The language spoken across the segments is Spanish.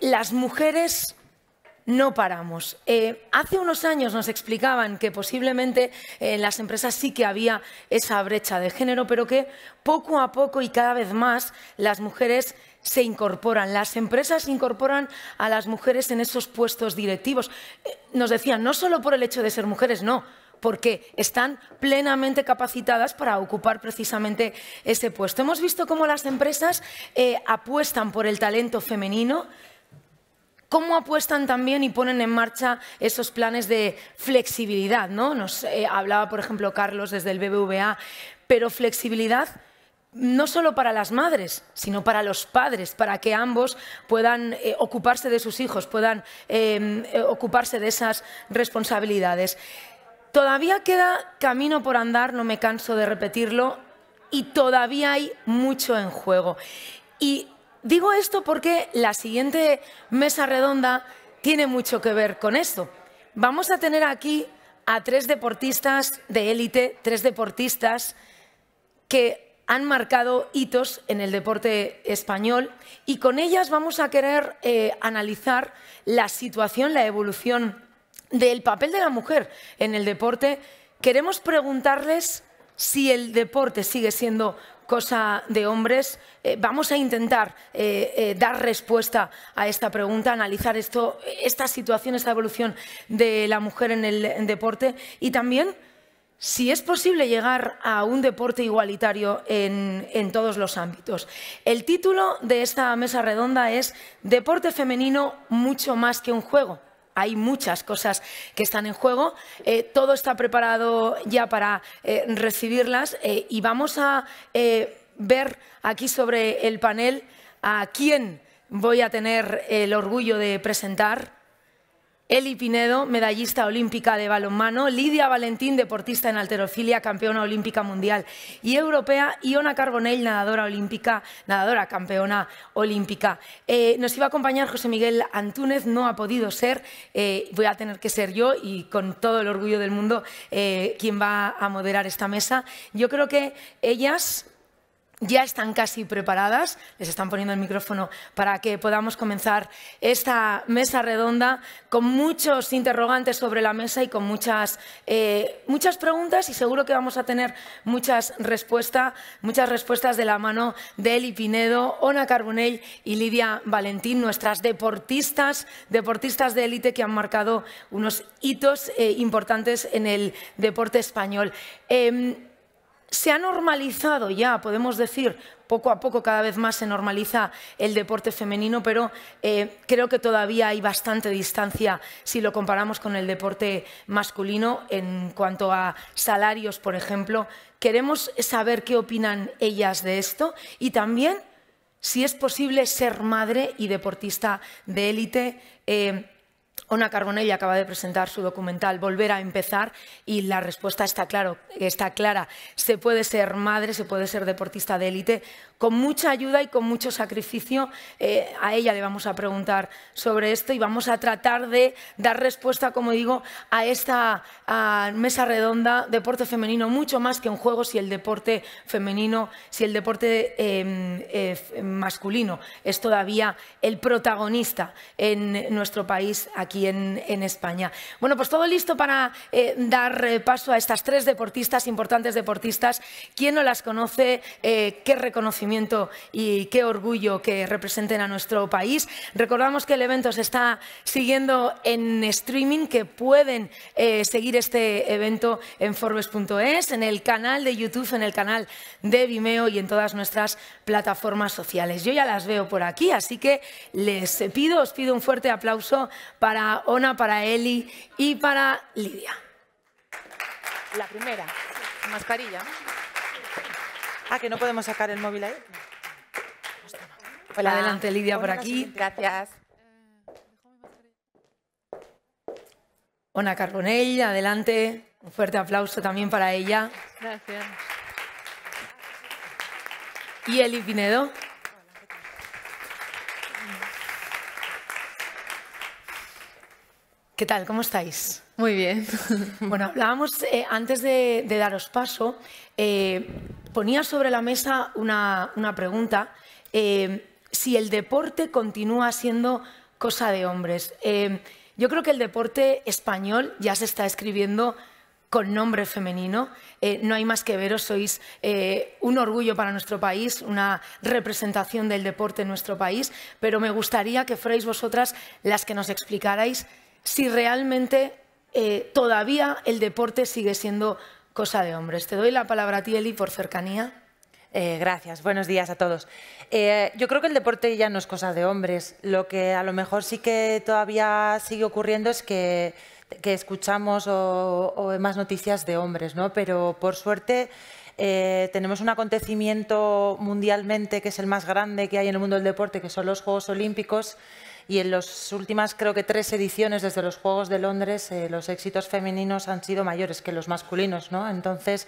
las mujeres no paramos. Eh, hace unos años nos explicaban que posiblemente eh, en las empresas sí que había esa brecha de género, pero que poco a poco y cada vez más las mujeres se incorporan, las empresas incorporan a las mujeres en esos puestos directivos. Eh, nos decían, no solo por el hecho de ser mujeres, no, porque están plenamente capacitadas para ocupar precisamente ese puesto. Hemos visto cómo las empresas apuestan por el talento femenino, cómo apuestan también y ponen en marcha esos planes de flexibilidad, ¿no? Nos eh, hablaba, por ejemplo, Carlos desde el BBVA, pero flexibilidad no solo para las madres, sino para los padres, para que ambos puedan eh, ocuparse de sus hijos, puedan em, eh, ocuparse de esas responsabilidades. Todavía queda camino por andar, no me canso de repetirlo, y todavía hay mucho en juego. Y Digo esto porque la siguiente mesa redonda tiene mucho que ver con esto. Vamos a tener aquí a tres deportistas de élite, tres deportistas que han marcado hitos en el deporte español y con ellas vamos a querer eh, analizar la situación, la evolución del papel de la mujer en el deporte. Queremos preguntarles si el deporte sigue siendo cosa de hombres, eh, vamos a intentar eh, eh, dar respuesta a esta pregunta, analizar esto, esta situación, esta evolución de la mujer en el deporte y también si es posible llegar a un deporte igualitario en, todos los ámbitos. El título de esta mesa redonda es Deporte femenino mucho más que un juego hay muchas cosas que están en juego. Eh, todo está preparado ya para eh, recibirlas eh, y vamos a ver aquí sobre el panel a quién voy a tener el orgullo de presentar. Eli Pinedo, medallista olímpica de balonmano, Lidia Valentín, deportista en alterofilia, campeona olímpica mundial y europea, Ona Carbonell, nadadora olímpica, nadadora campeona olímpica. Eh, nos iba a acompañar José Miguel Antúnez, no ha podido ser, eh, voy a tener que ser yo y con todo el orgullo del mundo eh, quien va a moderar esta mesa. Yo creo que ellas ya están casi preparadas, les están poniendo el micrófono para que podamos comenzar esta mesa redonda con muchos interrogantes sobre la mesa y con muchas, eh, muchas preguntas y seguro que vamos a tener muchas, muchas respuestas de la mano de Eli Pinedo, Ona Carbonell y Lidia Valentín, nuestras deportistas, deportistas de élite que han marcado unos hitos eh, importantes en el deporte español. Em, se ha normalizado ya, podemos decir, poco a poco cada vez más se normaliza el deporte femenino, pero eh, creo que todavía hay bastante distancia si lo comparamos con el deporte masculino en cuanto a salarios, por ejemplo. Queremos saber qué opinan ellas de esto y también si es posible ser madre y deportista de élite. Eh, Ona Carbonell acaba de presentar su documental Volver a empezar y la respuesta está, claro, está clara. Se puede ser madre, se puede ser deportista de élite con mucha ayuda y con mucho sacrificio. Eh, a ella le vamos a preguntar sobre esto y vamos a tratar de dar respuesta, como digo, a esta mesa redonda deporte femenino, mucho más que un juego si el deporte femenino, si el deporte em, eh, masculino es todavía el protagonista en nuestro país aquí en, España. Bueno, pues todo listo para eh, dar eh, paso a estas tres deportistas, importantes deportistas. ¿Quién no las conoce? Eh, qué reconocimiento y qué orgullo que representen a nuestro país. Recordamos que el evento se está siguiendo en streaming, que pueden seguir este evento en Forbes.es, en el canal de YouTube, en el canal de Vimeo y en todas nuestras plataformas sociales. Yo ya las veo por aquí, así que les pido, os pido un fuerte aplauso para Ona, para Eli y para Lidia. La primera, mascarilla. Ah, que no podemos sacar el móvil ahí. Pues adelante Lidia por aquí. Gracias. Ona Carbonell, adelante. Un fuerte aplauso también para ella. Gracias. Y Eli Pinedo. ¿Qué tal? ¿Cómo estáis? Muy bien. Bueno, hablábamos eh, antes de, daros paso, eh, ponía sobre la mesa una, pregunta. Eh, si el deporte continúa siendo cosa de hombres. yo creo que el deporte español ya se está escribiendo con nombre femenino. no hay más que veros, sois un orgullo para nuestro país, una representación del deporte en nuestro país, pero me gustaría que fuerais vosotras las que nos explicarais si realmente eh, todavía el deporte sigue siendo cosa de hombres. Te doy la palabra a ti, Eli, por cercanía. Eh, gracias, buenos días a todos. Eh, yo creo que el deporte ya no es cosa de hombres. Lo que a lo mejor sí que todavía sigue ocurriendo es que, escuchamos más noticias de hombres, ¿no? Pero por suerte tenemos un acontecimiento mundialmente que es el más grande que hay en el mundo del deporte, que son los Juegos Olímpicos y en las últimas creo que tres ediciones desde los Juegos de Londres eh, los éxitos femeninos han sido mayores que los masculinos, ¿no? Entonces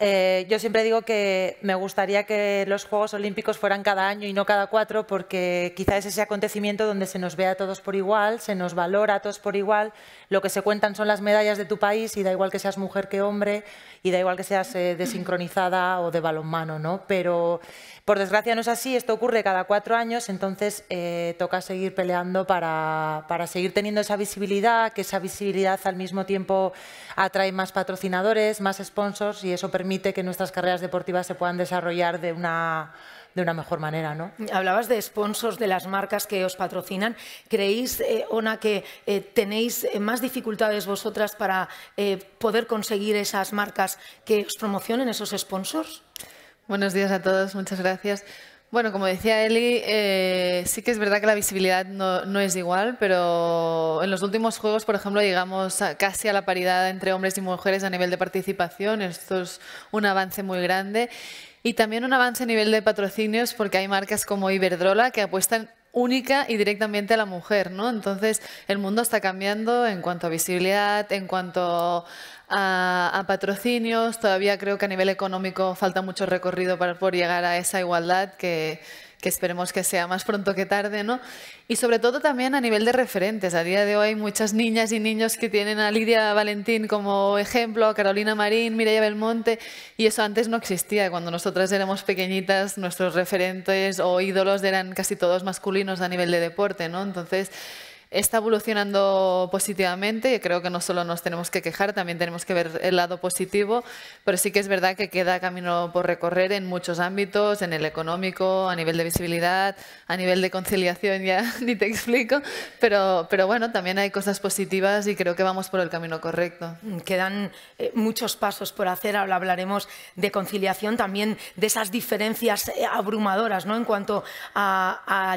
eh, yo siempre digo que me gustaría que los Juegos Olímpicos fueran cada año y no cada cuatro, porque quizá es ese acontecimiento donde se nos ve a todos por igual, se nos valora a todos por igual, lo que se cuentan son las medallas de tu país y da igual que seas mujer que hombre y da igual que seas eh, desincronizada o de balonmano, ¿no? Pero por desgracia no es así, esto ocurre cada cuatro años, entonces eh, toca seguir peleando para, para seguir teniendo esa visibilidad, que esa visibilidad al mismo tiempo atrae más patrocinadores, más sponsors y eso permite permite que nuestras carreras deportivas se puedan desarrollar de una de una mejor manera. ¿no? Hablabas de sponsors, de las marcas que os patrocinan. ¿Creéis, eh, Ona, que eh, tenéis eh, más dificultades vosotras para poder conseguir esas marcas que os promocionen esos sponsors? Buenos días a todos, muchas gracias. Bueno, como decía Eli, eh, sí que es verdad que la visibilidad no, es igual, pero en los últimos juegos, por ejemplo, llegamos casi a la paridad entre hombres y mujeres a nivel de participación. Esto es un avance muy grande. Y también un avance a nivel de patrocinios, porque hay marcas como Iberdrola que apuestan única y directamente a la mujer, ¿no? Entonces, el mundo está cambiando en cuanto a visibilidad, en cuanto a, a, patrocinios. Todavía creo que a nivel económico falta mucho recorrido para, por llegar a esa igualdad que, que esperemos que sea más pronto que tarde, ¿no? Y sobre todo también a nivel de referentes. A día de hoy hay muchas niñas y niños que tienen a Lidia Valentín como ejemplo, a Carolina Marín, Mireia Belmonte, y eso antes no existía. Cuando nosotras éramos pequeñitas, nuestros referentes o ídolos eran casi todos masculinos a nivel de deporte, ¿no? Entonces, está evolucionando positivamente y creo que no solo nos tenemos que quejar, también tenemos que ver el lado positivo, pero sí que es verdad que queda camino por recorrer en muchos ámbitos, en el económico, a nivel de visibilidad, a nivel de conciliación, ya ni te explico, pero, pero bueno, también hay cosas positivas y creo que vamos por el camino correcto. Mm, quedan eh, muchos pasos por hacer, hablaremos de conciliación, también de esas diferencias eh, abrumadoras ¿no? en cuanto a,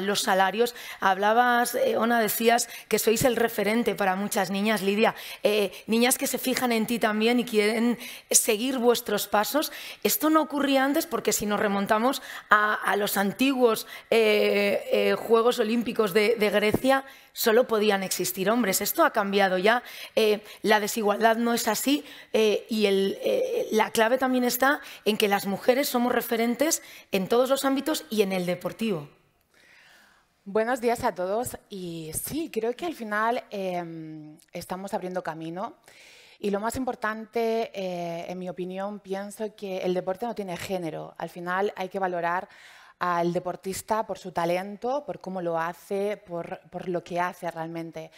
los salarios. Hablabas, eh, Ona, decías, que sois el referente para muchas niñas, Lidia. Eh, niñas que se fijan en ti también y quieren seguir vuestros pasos. Esto no ocurría antes porque si nos remontamos a, los antiguos eh, eh, Juegos Olímpicos de, Grecia, solo podían existir hombres. Esto ha cambiado ya. la desigualdad no es así y la clave también está en que las mujeres somos referentes en todos los ámbitos y en el deportivo. Buenos días a todos y sí, creo que al final em, estamos abriendo camino y lo más importante, eh, en mi opinión, pienso que el deporte no tiene género. Al final hay que valorar al deportista por su talento, por cómo lo hace, por, por lo que hace realmente.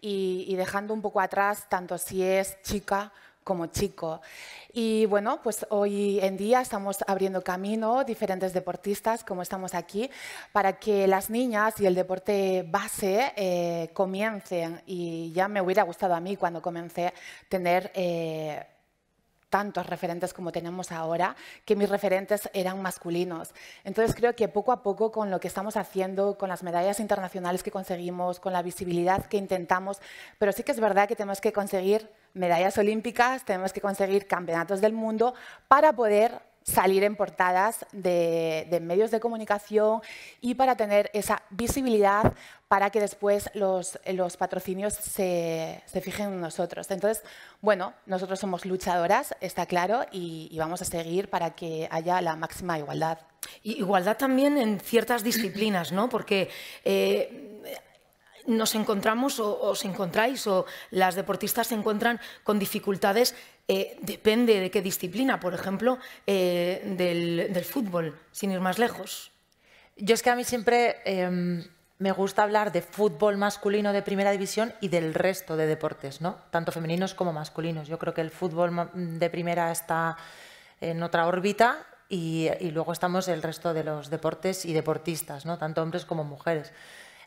Y, y dejando un poco atrás tanto si es chica como chico. Y bueno, pues hoy en día estamos abriendo camino, diferentes deportistas, como estamos aquí, para que las niñas y el deporte base eh, comiencen. Y ya me hubiera gustado a mí cuando comencé tener... Eh, tantos referentes como tenemos ahora, que mis referentes eran masculinos. Entonces creo que poco a poco con lo que estamos haciendo, con las medallas internacionales que conseguimos, con la visibilidad que intentamos, pero sí que es verdad que tenemos que conseguir medallas olímpicas, tenemos que conseguir campeonatos del mundo para poder salir en portadas de, medios de comunicación y para tener esa visibilidad para que después los, los patrocinios se, fijen en nosotros. Entonces, bueno, nosotros somos luchadoras, está claro, y, vamos a seguir para que haya la máxima igualdad. igualdad también en ciertas disciplinas, ¿no? Porque... Eh, nos encontramos o os encontráis o las deportistas se encuentran con dificultades, eh, depende de qué disciplina, por ejemplo, eh, del, fútbol, sin ir más lejos. Yo es que a mí siempre em, me gusta hablar de fútbol masculino de primera división y del resto de deportes, ¿no? tanto femeninos como masculinos. Yo creo que el fútbol de primera está en otra órbita y, luego estamos el resto de los deportes y deportistas, ¿no? tanto hombres como mujeres.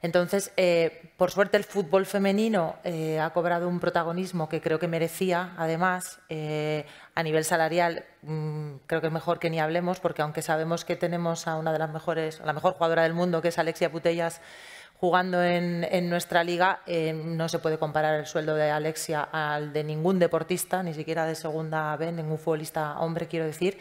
Entonces, eh, por suerte, el fútbol femenino eh, ha cobrado un protagonismo que creo que merecía, además, eh, a nivel salarial, mm, creo que es mejor que ni hablemos, porque aunque sabemos que tenemos a una de las mejores, a la mejor jugadora del mundo, que es Alexia Putellas, jugando en, en nuestra liga, no se puede comparar el sueldo de Alexia al de ningún deportista, ni siquiera de segunda B, ningún futbolista hombre, quiero decir.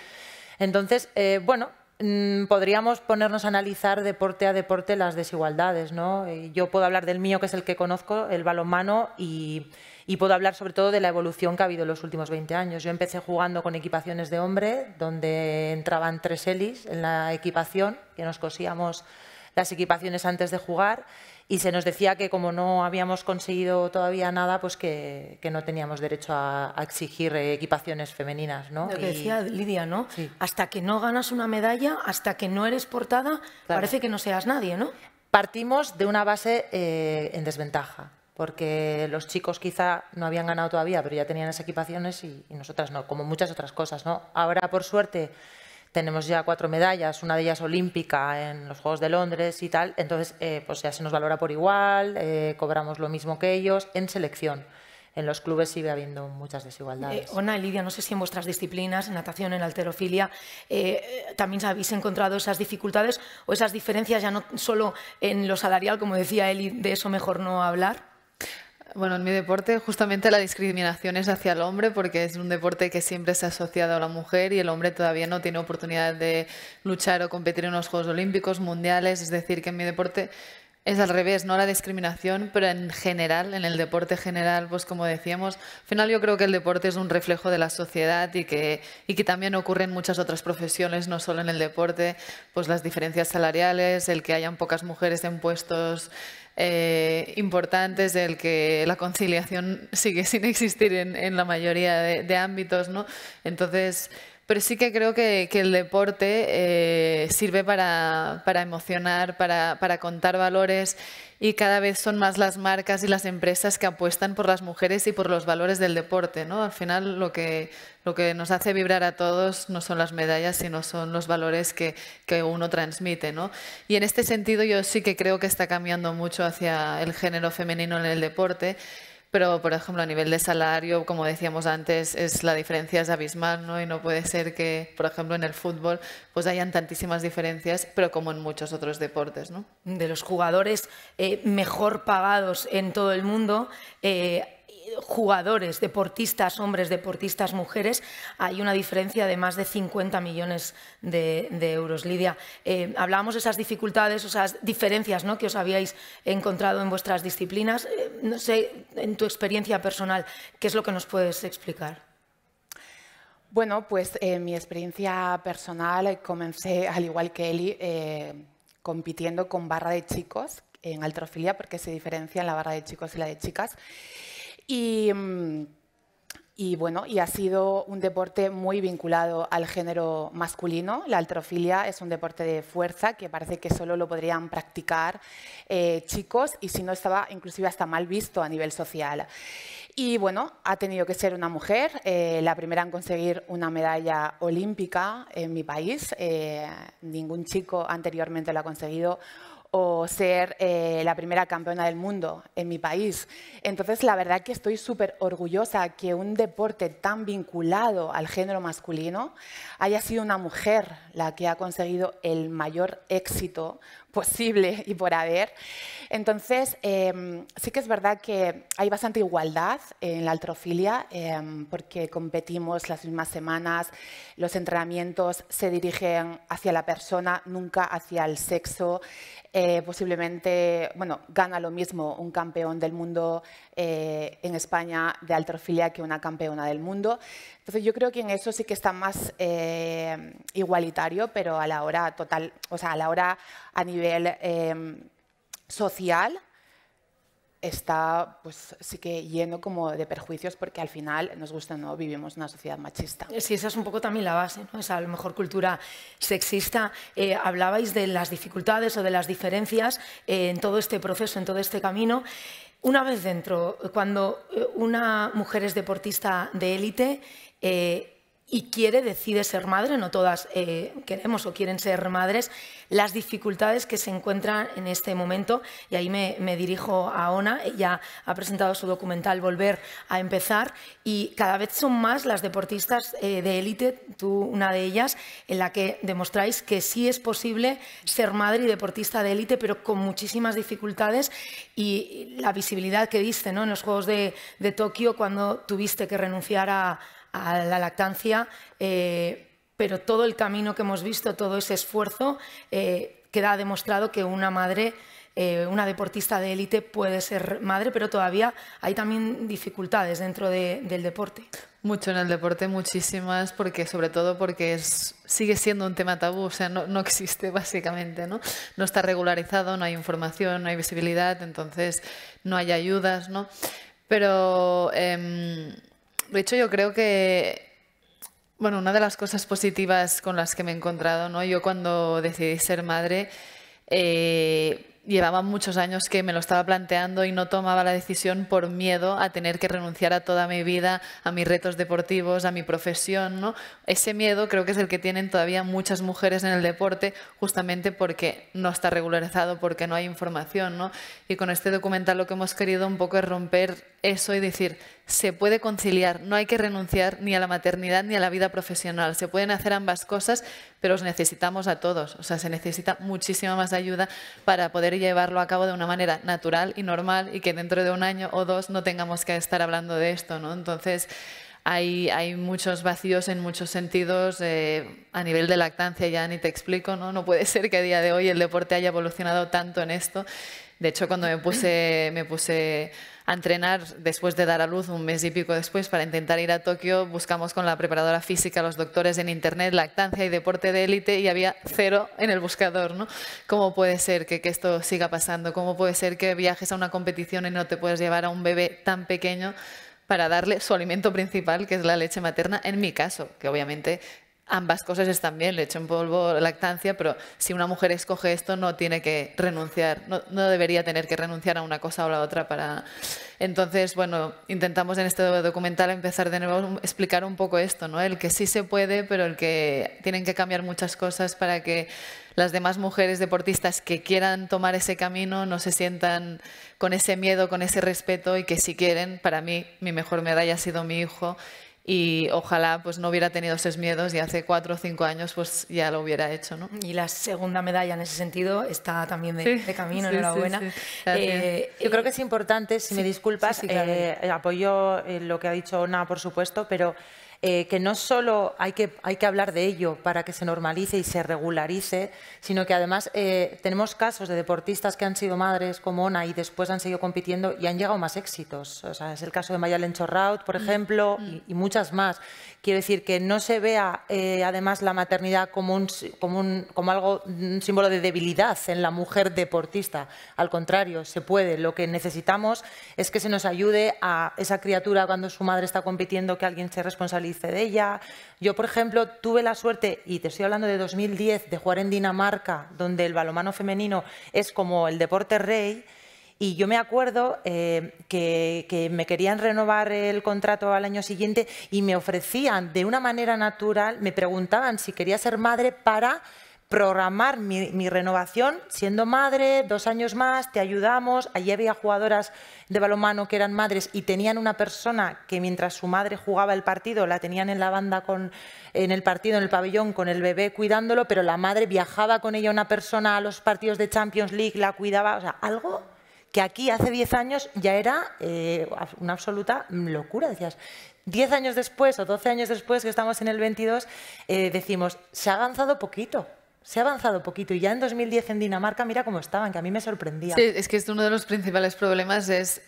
Entonces, bueno, Mm, podríamos ponernos a analizar deporte a deporte las desigualdades. ¿no? Eh, yo puedo hablar del mío, que es el que conozco, el balonmano, y, y, puedo hablar sobre todo de la evolución que ha habido en los últimos 20 años. Yo empecé jugando con equipaciones de hombre, donde entraban tres helis en la equipación, que nos cosíamos las equipaciones antes de jugar, y se nos decía que como no habíamos conseguido todavía nada, pues que, no teníamos derecho a, exigir equipaciones femeninas. ¿no? Lo que decía Lidia, ¿no? Hasta que no ganas una medalla, hasta que no eres portada, parece que no seas nadie, ¿no? Partimos de una base eh, en desventaja, porque los chicos quizá no habían ganado todavía, pero ya tenían las equipaciones y nosotras no, como muchas otras cosas, ¿no? Ahora, por suerte tenemos ya cuatro medallas, una de ellas olímpica en los Juegos de Londres y tal, entonces eh, pues ya se nos valora por igual, eh, cobramos lo mismo que ellos en selección. En los clubes sigue habiendo muchas desigualdades. Hola eh, Ona, Lidia, no sé si en vuestras disciplinas, en natación, en alterofilia, también habéis encontrado esas dificultades o esas diferencias ya no solo en lo salarial, como decía Eli, de eso mejor no hablar. Bueno, en mi deporte justamente la discriminación es hacia el hombre porque es un deporte que siempre se ha asociado a la mujer y el hombre todavía no tiene oportunidad de luchar o competir en los Juegos Olímpicos, Mundiales, es decir, que en mi deporte es al revés, no la discriminación, pero en general, en el deporte general, pues como decíamos, al final yo creo que el deporte es un reflejo de la sociedad y que, y que también ocurre en muchas otras profesiones, no solo en el deporte, pues las diferencias salariales, el que hayan pocas mujeres en puestos eh, importantes del que la conciliación sigue sin existir en, en la mayoría de, de ámbitos, ¿no? Entonces, pero sí que creo que, el deporte eh, sirve para, emocionar, para, contar valores y cada vez son más las marcas y las empresas que apuestan por las mujeres y por los valores del deporte. ¿no? Al final lo que, lo que nos hace vibrar a todos no son las medallas, sino son los valores que, uno transmite. Y en este sentido yo sí que creo que está cambiando mucho hacia el género femenino en el deporte. Pero, por ejemplo, a nivel de salario, como decíamos antes, es la diferencia es abismal, ¿no? Y no puede ser que, por ejemplo, en el fútbol, pues hayan tantísimas diferencias, pero como en muchos otros deportes, ¿no? De los jugadores eh, mejor pagados en todo el mundo, eh, jugadores, deportistas, hombres, deportistas, mujeres, hay una diferencia de más de 50 millones de, euros. Lidia, eh, hablábamos de esas dificultades, esas diferencias ¿no? que os habíais encontrado en vuestras disciplinas. Eh, no sé, en tu experiencia personal, ¿qué es lo que nos puedes explicar? Bueno, pues eh, mi experiencia personal eh, comencé, al igual que Eli, eh, compitiendo con barra de chicos en altrofilia, porque se diferencia en la barra de chicos y la de chicas. Mm, y, bueno, y ha sido un deporte muy vinculado al género masculino. La altrofilia es un deporte de fuerza que parece que solo lo podrían practicar eh, chicos y si no estaba inclusive hasta mal visto a nivel social. Y bueno, ha tenido que ser una mujer, eh, la primera en conseguir una medalla olímpica en mi país. Eh, ningún chico anteriormente lo ha conseguido o ser eh, la primera campeona del mundo en mi país. Entonces, la verdad que estoy súper orgullosa que un deporte tan vinculado al género masculino haya sido una mujer la que ha conseguido el mayor éxito posible y por haber. Entonces, em, sí que es verdad que hay bastante igualdad en la altrofilia em, porque competimos las mismas semanas, los entrenamientos se dirigen hacia la persona, nunca hacia el sexo. Eh, posiblemente, bueno, gana lo mismo un campeón del mundo eh, en España de altrofilia que una campeona del mundo. Entonces, yo creo que en eso sí que está más eh, igualitario, pero a la hora total, o sea, a la hora a nivel em, social está pues que lleno como de perjuicios porque al final nos gusta no vivimos una sociedad machista sí esa es un poco también la base esa a lo mejor cultura sexista eh, hablabais de las dificultades o de las diferencias eh, en todo este proceso en todo este camino una vez dentro cuando eh, una mujer es deportista de élite y quiere, decide ser madre, no todas eh, queremos o quieren ser madres, las dificultades que se encuentran en este momento. Y ahí me, dirijo a Ona, ella ha presentado su documental Volver a empezar y cada vez son más las deportistas eh, de élite, tú una de ellas, en la que demostráis que sí es posible ser madre y deportista de élite, pero con muchísimas dificultades y la visibilidad que diste ¿no? en los Juegos de Tokio cuando tuviste que renunciar a a la lactancia, eh, pero todo el camino que hemos visto, todo ese esfuerzo, eh, queda demostrado que una madre, eh, una deportista de élite puede ser madre, pero todavía hay también dificultades dentro del deporte. Mucho en el deporte, muchísimas, porque sobre todo porque sigue siendo un tema tabú, o sea, no, existe básicamente, ¿no? No está regularizado, no hay información, no hay visibilidad, entonces no hay ayudas, ¿no? Pero em, de hecho, yo creo que, bueno, una de las cosas positivas con las que me he encontrado, ¿no? Yo cuando decidí ser madre, eh, llevaba muchos años que me lo estaba planteando y no tomaba la decisión por miedo a tener que renunciar a toda mi vida, a mis retos deportivos, a mi profesión. ¿no? Ese miedo creo que es el que tienen todavía muchas mujeres en el deporte, justamente porque no está regularizado, porque no hay información. ¿no? Y con este documental lo que hemos querido un poco es romper eso y decir, se puede conciliar, no hay que renunciar ni a la maternidad ni a la vida profesional, se pueden hacer ambas cosas, pero os necesitamos a todos, o sea, se necesita muchísima más ayuda para poder llevarlo a cabo de una manera natural y normal y que dentro de un año o dos no tengamos que estar hablando de esto, ¿no? Entonces, hay, hay muchos vacíos en muchos sentidos, eh, a nivel de lactancia ya ni te explico, ¿no? No puede ser que a día de hoy el deporte haya evolucionado tanto en esto. De hecho, cuando me puse... Me puse entrenar después de dar a luz un mes y pico después para intentar ir a Tokio. Buscamos con la preparadora física, los doctores en internet, lactancia y deporte de élite y había cero en el buscador. ¿no? ¿Cómo puede ser que, que esto siga pasando? ¿Cómo puede ser que viajes a una competición y no te puedas llevar a un bebé tan pequeño? para darle su alimento principal, que es la leche materna, en mi caso, que obviamente ambas cosas están bien, leche en polvo, lactancia, pero si una mujer escoge esto no tiene que renunciar, no, debería tener que renunciar a una cosa o la otra para... Entonces, bueno, intentamos en este documental empezar de nuevo a explicar un poco esto, ¿no? El que sí se puede, pero el que tienen que cambiar muchas cosas para que las demás mujeres deportistas que quieran tomar ese camino no se sientan con ese miedo, con ese respeto y que si quieren, para mí mi mejor medalla ha sido mi hijo y ojalá pues no hubiera tenido esos miedos y hace cuatro o cinco años pues ya lo hubiera hecho. ¿no? Y la segunda medalla en ese sentido está también de, camino, enhorabuena. Eh, Yo creo eh, que es importante, si me disculpas, eh, apoyo lo que ha dicho Ona, por supuesto, pero eh, que no solo hay que, hay que hablar de ello para que se normalice y se regularice, sino que además eh, tenemos casos de deportistas que han sido madres como Ona y después han seguido compitiendo y han llegado más éxitos. O sea, es el caso de Mayalen Chorraut, por mm. ejemplo, mm. y, muchas más. Quiero decir que no se vea eh, además la maternidad como, un, como, un, como algo, un símbolo de debilidad en la mujer deportista. Al contrario, se puede. Lo que necesitamos es que se nos ayude a esa criatura cuando su madre está compitiendo, que alguien se responsabilice yo, por ejemplo, tuve la suerte, y te estoy hablando de 2010, de jugar en Dinamarca, donde el balomano femenino es como el deporte rey. Y yo me acuerdo eh, que, que, me querían renovar el contrato al año siguiente y me ofrecían de una manera natural, me preguntaban si quería ser madre para programar mi, renovación siendo madre, dos años más, te ayudamos. Allí había jugadoras de balonmano que eran madres y tenían una persona que mientras su madre jugaba el partido, la tenían en la banda con, en el partido, en el pabellón, con el bebé cuidándolo, pero la madre viajaba con ella una persona a los partidos de Champions League, la cuidaba, o sea, algo que aquí hace 10 años ya era eh, una absoluta locura. Decías, 10 años después o 12 años después, que estamos en el 22, eh, decimos, se ha avanzado poquito se ha avanzado poquito y ya en 2010 en Dinamarca mira cómo estaban, que a mí me sorprendía. Sí, es que es uno de los principales problemas es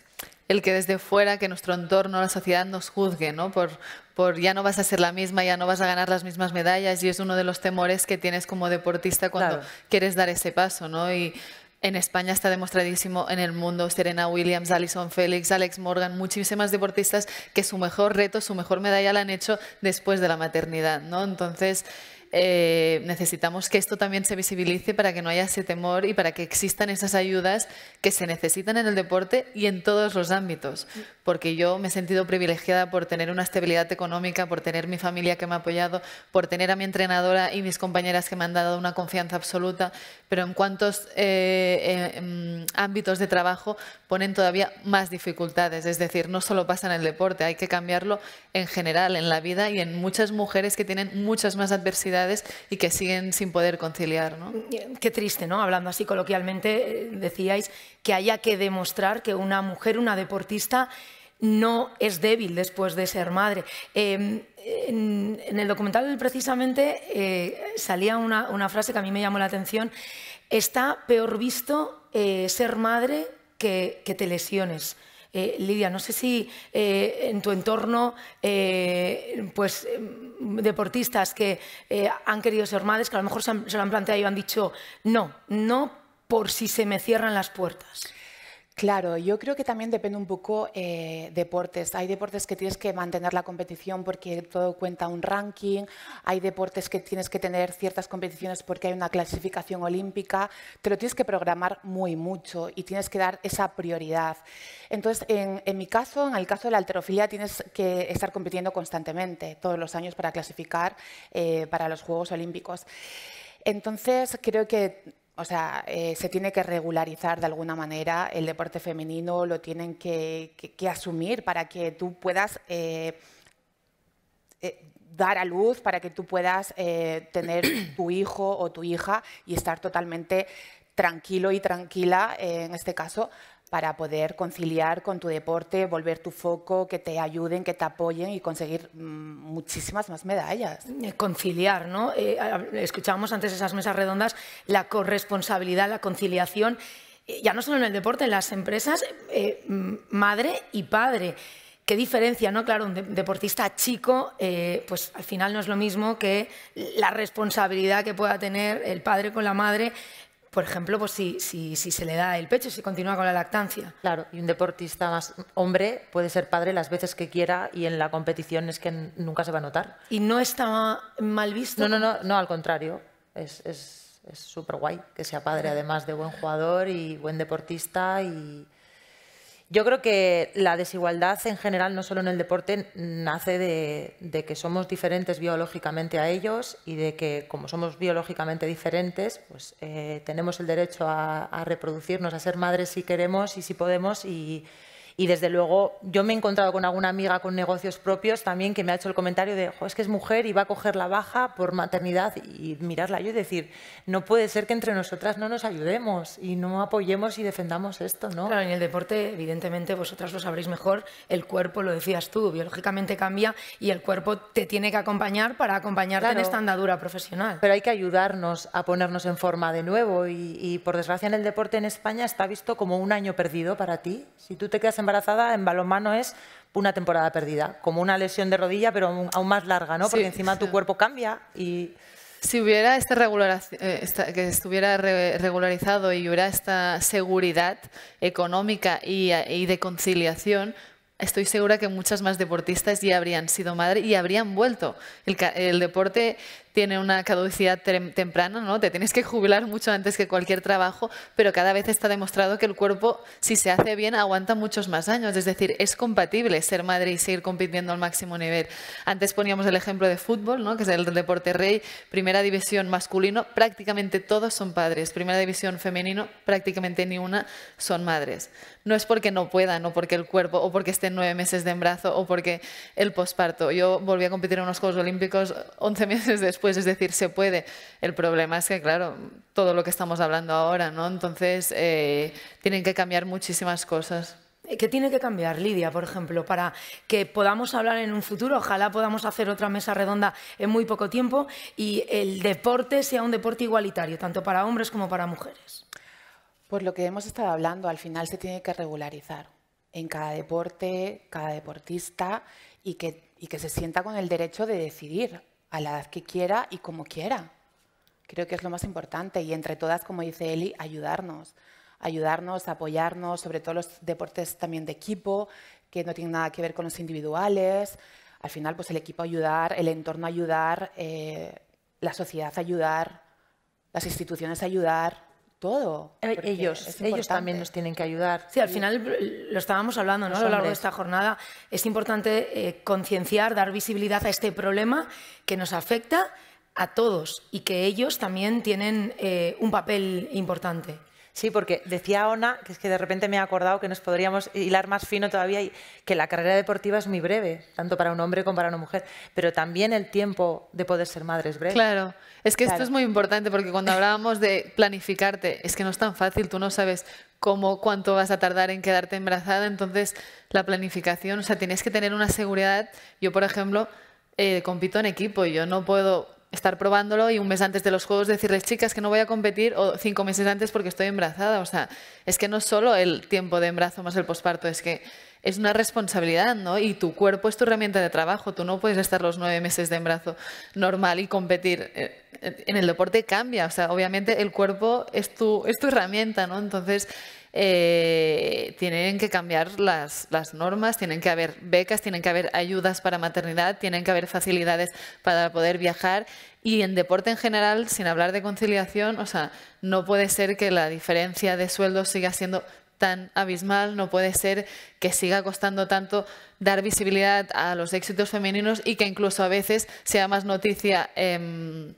el que desde fuera, que nuestro entorno, la sociedad nos juzgue, ¿no? Por, por ya no vas a ser la misma, ya no vas a ganar las mismas medallas y es uno de los temores que tienes como deportista cuando quieres dar ese paso, ¿no? Y en España está demostradísimo, en el mundo, Serena Williams, Alison Félix, Alex Morgan, muchísimas deportistas que su mejor reto, su mejor medalla la han hecho después de la maternidad, ¿no? Entonces eh, necesitamos que esto también se visibilice para que no haya ese temor y para que existan esas ayudas que se necesitan en el deporte y en todos los ámbitos. Porque yo me he sentido privilegiada por tener una estabilidad económica, por tener mi familia que me ha apoyado, por tener a mi entrenadora y mis compañeras que me han dado una confianza absoluta. Pero en cuántos eh, eh, mm, ámbitos de trabajo ponen todavía más dificultades. Es decir, no solo pasa en el deporte, hay que cambiarlo en general, en la vida y en muchas mujeres que tienen muchas más adversidades y que siguen sin poder conciliar. Qué triste, ¿no? Hablando así coloquialmente, eh, decíais que haya que demostrar que una mujer, una deportista, no es débil después de ser madre. Em, en, el documental precisamente eh, salía una, frase que a mí me llamó la atención. Está peor visto eh, ser madre que te lesiones. Eh, Lidia, no sé si eh, en tu entorno, eh, pues mm, deportistas que han querido ser madres, que a lo mejor se, se lo han planteado y han dicho, no, no por si se me cierran las puertas. Claro, yo creo que también depende un poco eh, deportes. Hay deportes que tienes que mantener la competición porque todo cuenta un ranking, hay deportes que tienes que tener ciertas competiciones porque hay una clasificación olímpica, te lo tienes que programar muy mucho y tienes que dar esa prioridad. Entonces, en, mi caso, en el caso de la alterofilia, tienes que estar compitiendo constantemente, todos los años para clasificar eh, para los Juegos Olímpicos. Entonces, creo que o sea, eh, se tiene que regularizar de alguna manera, el deporte femenino lo tienen que, asumir para que tú puedas eh, eh, dar a luz, para que tú puedas tener tu hijo o tu hija y estar totalmente tranquilo y tranquila, en este caso, para poder conciliar con tu deporte, volver tu foco, que te ayuden, que te apoyen y conseguir mm, muchísimas más medallas. Eh, conciliar, ¿no? Eh, escuchábamos antes esas mesas redondas, la corresponsabilidad, la conciliación, eh, ya no solo en el deporte, en las empresas, mm, madre y padre. ¿Qué diferencia, no? Claro, un deportista chico, pues al final no es lo mismo que la responsabilidad que pueda tener el padre con la madre por ejemplo, pues si, si, si, se le da el pecho, si continúa con la lactancia. Claro, y un deportista más hombre puede ser padre las veces que quiera y en la competición es que nunca se va a notar. ¿Y no está mal visto? No, no, no, no al contrario. Es súper es, guay que sea padre, además de buen jugador y buen deportista y yo creo que la desigualdad en general, no solo en el deporte, nace de, que somos diferentes biológicamente a ellos y de que como somos biológicamente diferentes, pues eh, tenemos el derecho a, a, reproducirnos, a ser madres si queremos y si podemos y, y desde luego yo me he encontrado con alguna amiga con negocios propios también que me ha hecho el comentario de, es que es mujer y va a coger la baja por maternidad y mirarla yo y decir, no puede ser que entre nosotras no nos ayudemos y no apoyemos y defendamos esto, ¿no? Claro, en el deporte evidentemente vosotras lo sabréis mejor, el cuerpo, lo decías tú, biológicamente cambia y el cuerpo te tiene que acompañar para acompañarte en esta andadura profesional. Pero hay que ayudarnos a ponernos en forma de nuevo y, y por desgracia en el deporte en España está visto como un año perdido para ti. Si tú te quedas embarazada en balonmano es una temporada perdida, como una lesión de rodilla, pero aún, más larga, ¿no? Porque encima tu cuerpo cambia y... Si hubiera esta regularización, eh, que estuviera regularizado y hubiera esta seguridad económica y, de conciliación, estoy segura que muchas más deportistas ya habrían sido madre y habrían vuelto. el, deporte tiene una caducidad temprana, ¿no? Te tienes que jubilar mucho antes que cualquier trabajo, pero cada vez está demostrado que el cuerpo, si se hace bien, aguanta muchos más años. Es decir, es compatible ser madre y seguir compitiendo al máximo nivel. Antes poníamos el ejemplo de fútbol, ¿no? Que es el deporte rey, primera división masculino, prácticamente todos son padres. Primera división femenino, prácticamente ni una son madres. No es porque no puedan, o porque el cuerpo, o porque estén nueve meses de embarazo, o porque el posparto. Yo volví a competir en unos Juegos Olímpicos once meses después es decir, se puede. El problema es que, claro, todo lo que estamos hablando ahora, ¿no? Entonces, eh, tienen que cambiar muchísimas cosas. ¿Qué tiene que cambiar, Lidia, por ejemplo, para que podamos hablar en un futuro? Ojalá podamos hacer otra mesa redonda en muy poco tiempo y el deporte sea un deporte igualitario, tanto para hombres como para mujeres. Pues lo que hemos estado hablando, al final se tiene que regularizar en cada deporte, cada deportista y que se sienta con el derecho de decidir a la edad que quiera y como quiera. Creo que es lo más importante y entre todas, como dice Eli, ayudarnos, ayudarnos, apoyarnos, sobre todo los deportes también de equipo, que no tienen nada que ver con los individuales. Al final, pues el equipo ayudar, el entorno ayudar, eh, la sociedad ayudar, las instituciones ayudar, todo. Eh, ellos, ellos también nos tienen que ayudar. Sí, al final eh, lo estábamos hablando ¿no? a lo largo de esta jornada. Es importante eh, concienciar, dar visibilidad a este problema que nos afecta a todos y que ellos también tienen un papel importante. Sí, porque decía Ona, que es que de repente me he acordado que nos podríamos hilar más fino todavía, y que la carrera deportiva es muy breve, tanto para un hombre como para una mujer, pero también el tiempo de poder ser madre es breve. Claro, es que esto es muy importante porque cuando hablábamos de planificarte, es que no es tan fácil, tú no sabes cómo, cuánto vas a tardar en quedarte embarazada, entonces la planificación, o sea, tienes que tener una seguridad. Yo, por ejemplo, eh, compito en equipo y yo no puedo estar probándolo y un mes antes de los juegos decirles, chicas, que no voy a competir, o cinco meses antes porque estoy embarazada. O sea, es que no solo el tiempo de embarazo más el posparto, es que es una responsabilidad, ¿no? Y tu cuerpo es tu herramienta de trabajo, tú no puedes estar los nueve meses de embarazo normal y competir. Eh, en el deporte cambia, o sea, obviamente el cuerpo es tu, es tu herramienta, ¿no? Entonces, eh, tienen que cambiar las, normas, tienen que haber becas, tienen que haber ayudas para maternidad, tienen que haber facilidades para poder viajar y en deporte en general, sin hablar de conciliación, o sea, no puede ser que la diferencia de sueldos siga siendo tan abismal, no puede ser que siga costando tanto dar visibilidad a los éxitos femeninos y que incluso a veces sea más noticia em,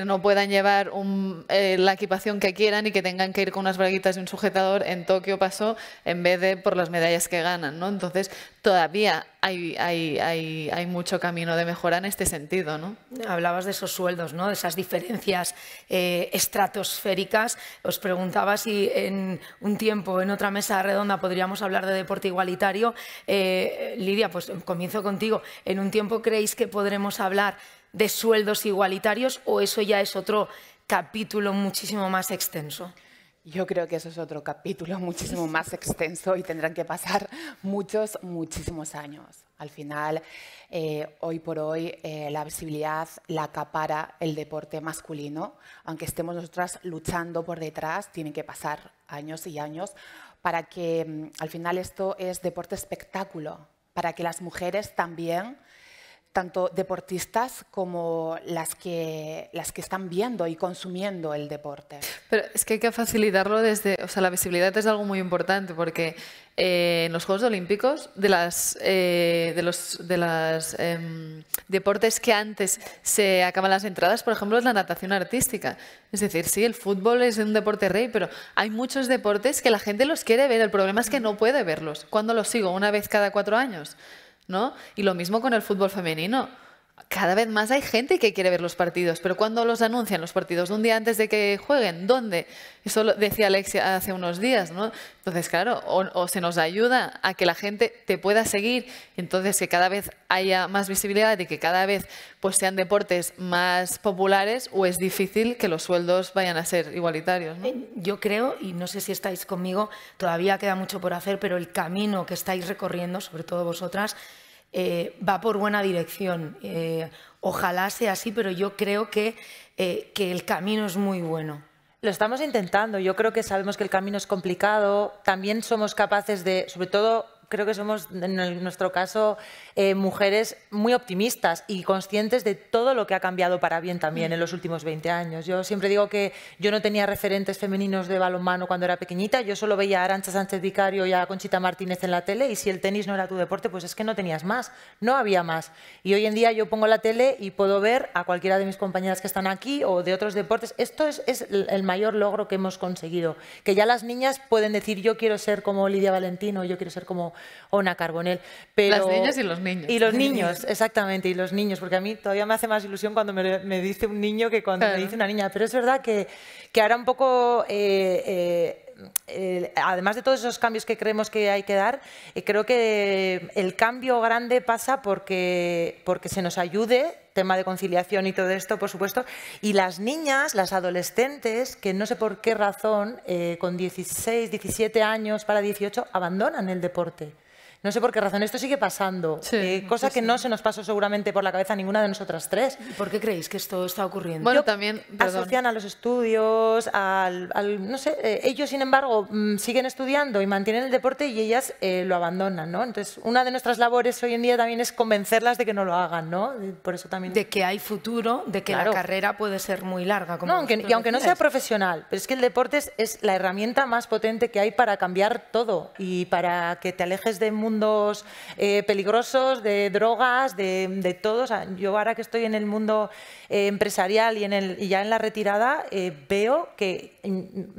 que no puedan llevar eh, la equipación que quieran y que tengan que ir con unas braguitas y un sujetador en Tokio pasó en vez de por las medallas que ganan, ¿no? Entonces todavía hay, mucho camino de mejora en este sentido, ¿no? Hablabas de esos sueldos, ¿no? De esas diferencias eh, estratosféricas. Os preguntaba si en un tiempo, en otra mesa redonda, podríamos hablar de deporte igualitario. Eh, Lidia, pues comienzo contigo. ¿En un tiempo creéis que podremos hablar de sueldos igualitarios o eso ya es otro capítulo muchísimo más extenso? Yo creo que eso es otro capítulo muchísimo más extenso y tendrán que pasar muchos, muchísimos años. Al final, eh, hoy por hoy, eh, la visibilidad la acapara el deporte masculino. Aunque estemos nosotras luchando por detrás, tienen que pasar años y años para que mm, al final esto es deporte espectáculo, para que las mujeres también tanto deportistas como las que, las que están viendo y consumiendo el deporte. Pero es que hay que facilitarlo desde, o sea, la visibilidad es algo muy importante porque eh, en los Juegos Olímpicos de las eh, de los de las em, deportes que antes se acaban las entradas, por ejemplo, es la natación artística. Es decir, sí, el fútbol es un deporte rey, pero hay muchos deportes que la gente los quiere ver. El problema es que no puede verlos. ¿Cuándo los sigo? Una vez cada cuatro años. ¿no? Y lo mismo con el fútbol femenino cada vez más hay gente que quiere ver los partidos, pero cuando los anuncian los partidos? ¿Un día antes de que jueguen? ¿Dónde? Eso lo decía Alexia hace unos días, ¿no? Entonces, claro, o, se nos ayuda a que la gente te pueda seguir, entonces que cada vez haya más visibilidad y que cada vez pues, sean deportes más populares, o es difícil que los sueldos vayan a ser igualitarios. Eh, yo creo, y no sé si estáis conmigo, todavía queda mucho por hacer, pero el camino que estáis recorriendo, sobre todo vosotras, eh, va por buena dirección. Eh, ojalá sea así, pero yo creo que, eh, que el camino es muy bueno. Lo estamos intentando. Yo creo que sabemos que el camino es complicado. También somos capaces de, sobre todo creo que somos, en nuestro caso, eh, mujeres muy optimistas y conscientes de todo lo que ha cambiado para bien también en los últimos 20 años. Yo siempre digo que yo no tenía referentes femeninos de balonmano cuando era pequeñita, yo solo veía a Arancha Sánchez Vicario y a Conchita Martínez en la tele y si el tenis no era tu deporte, pues es que no tenías más, no había más. Y hoy en día yo pongo la tele y puedo ver a cualquiera de mis compañeras que están aquí o de otros deportes. Esto es, es el mayor logro que hemos conseguido, que ya las niñas pueden decir yo quiero ser como Lidia Valentino, yo quiero ser como Ona carbonel Pero, Las niñas y los niños. Y los niños, exactamente, y los niños, porque a mí todavía me hace más ilusión cuando me, dice un niño que cuando me dice una niña. Pero es verdad que, que ahora un poco... Eh, eh, además de todos esos cambios que creemos que hay que dar, y eh, creo que el cambio grande pasa porque, porque se nos ayude tema de conciliación y todo esto, por supuesto. Y las niñas, las adolescentes, que no sé por qué razón, eh, con 16, 17 años para 18, abandonan el deporte. No sé por qué razón, esto sigue pasando. Eh, cosa que no se nos pasó seguramente por la cabeza a ninguna de nosotras tres. ¿Por qué creéis que esto está ocurriendo? Bueno, también asocian a los estudios, al, no sé, eh, ellos sin embargo mm, siguen estudiando y mantienen el deporte y ellas eh, lo abandonan, ¿no? Entonces, una de nuestras labores hoy en día también es convencerlas de que no lo hagan, ¿no? Por eso también... De que hay futuro, de que la carrera puede ser muy larga. Como no, aunque, y aunque no sea profesional, pero es que el deporte es la herramienta más potente que hay para cambiar todo y para que te alejes del mundo mundos eh, peligrosos, de drogas, de, de todo. yo ahora que estoy en el mundo eh, empresarial y, en ya en la retirada, eh, veo que mm,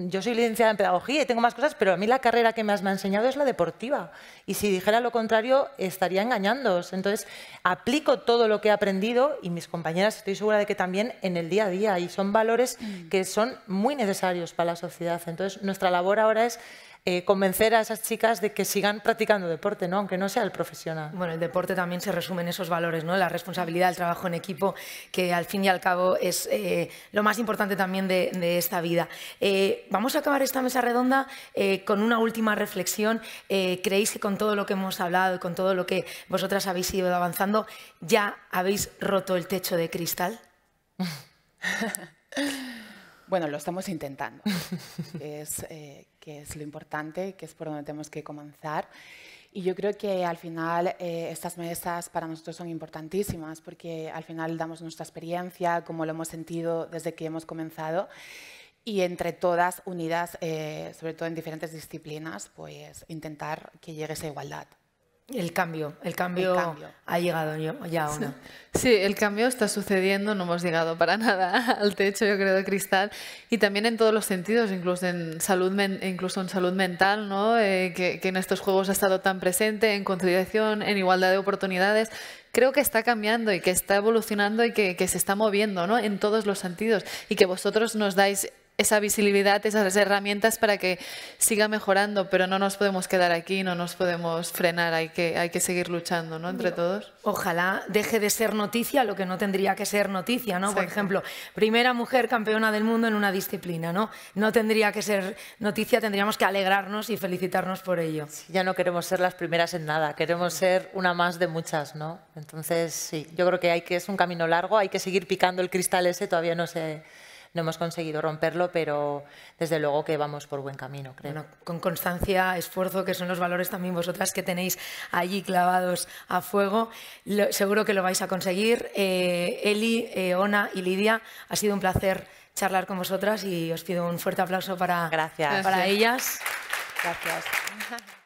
mm, yo soy licenciada en pedagogía y tengo más cosas, pero a mí la carrera que más me ha enseñado es la deportiva. Y si dijera lo contrario, estaría engañándoos. Entonces, aplico todo lo que he aprendido y mis compañeras estoy segura de que también en el día a día. Y son valores mm. que son muy necesarios para la sociedad. Entonces, nuestra labor ahora es eh, convencer a esas chicas de que sigan practicando deporte, ¿no? aunque no sea el profesional. Bueno, el deporte también se resume en esos valores, ¿no? la responsabilidad, el trabajo en equipo, que al fin y al cabo es eh, lo más importante también de, esta vida. Eh, vamos a acabar esta mesa redonda con una última reflexión. ¿Creéis que con todo lo que hemos hablado y con todo lo que vosotras habéis ido avanzando, ya habéis roto el techo de cristal? bueno, lo estamos intentando. Es, que es lo importante, que es por donde tenemos que comenzar. Y yo creo que al final eh, estas mesas para nosotros son importantísimas porque al final damos nuestra experiencia, cómo lo hemos sentido desde que hemos comenzado y entre todas unidas, eh, sobre todo en diferentes disciplinas, pues intentar que llegue esa igualdad. El cambio, el cambio, ha llegado ya o no. Sí, el cambio está sucediendo, no hemos llegado para nada al techo, yo creo, de cristal. Y también en todos los sentidos, incluso en salud, incluso en salud mental, ¿no? Eh, que, en estos juegos ha estado tan presente, en conciliación, en igualdad de oportunidades creo que está cambiando y que está evolucionando y que, que, se está moviendo ¿no? en todos los sentidos y que vosotros nos dais esa visibilidad, esas herramientas para que siga mejorando, pero no nos podemos quedar aquí, no nos podemos frenar, hay que, hay que seguir luchando, ¿no? Entre todos. Ojalá deje de ser noticia lo que no tendría que ser noticia, ¿no? Por ejemplo, primera mujer campeona del mundo en una disciplina, ¿no? No tendría que ser noticia, tendríamos que alegrarnos y felicitarnos por ello. ya no queremos ser las primeras en nada, queremos ser una más de muchas, ¿no? Entonces, sí, yo creo que hay que es un camino largo, hay que seguir picando el cristal ese, todavía no se no hemos conseguido romperlo, pero desde luego que vamos por buen camino, creo. con constancia, esfuerzo, que son los valores también vosotras que tenéis allí clavados a fuego. seguro que lo vais a conseguir. Eh, Eli, eh, Ona y Lidia, ha sido un placer charlar con vosotras y os pido un fuerte aplauso para, Gracias. para ellas. Gracias.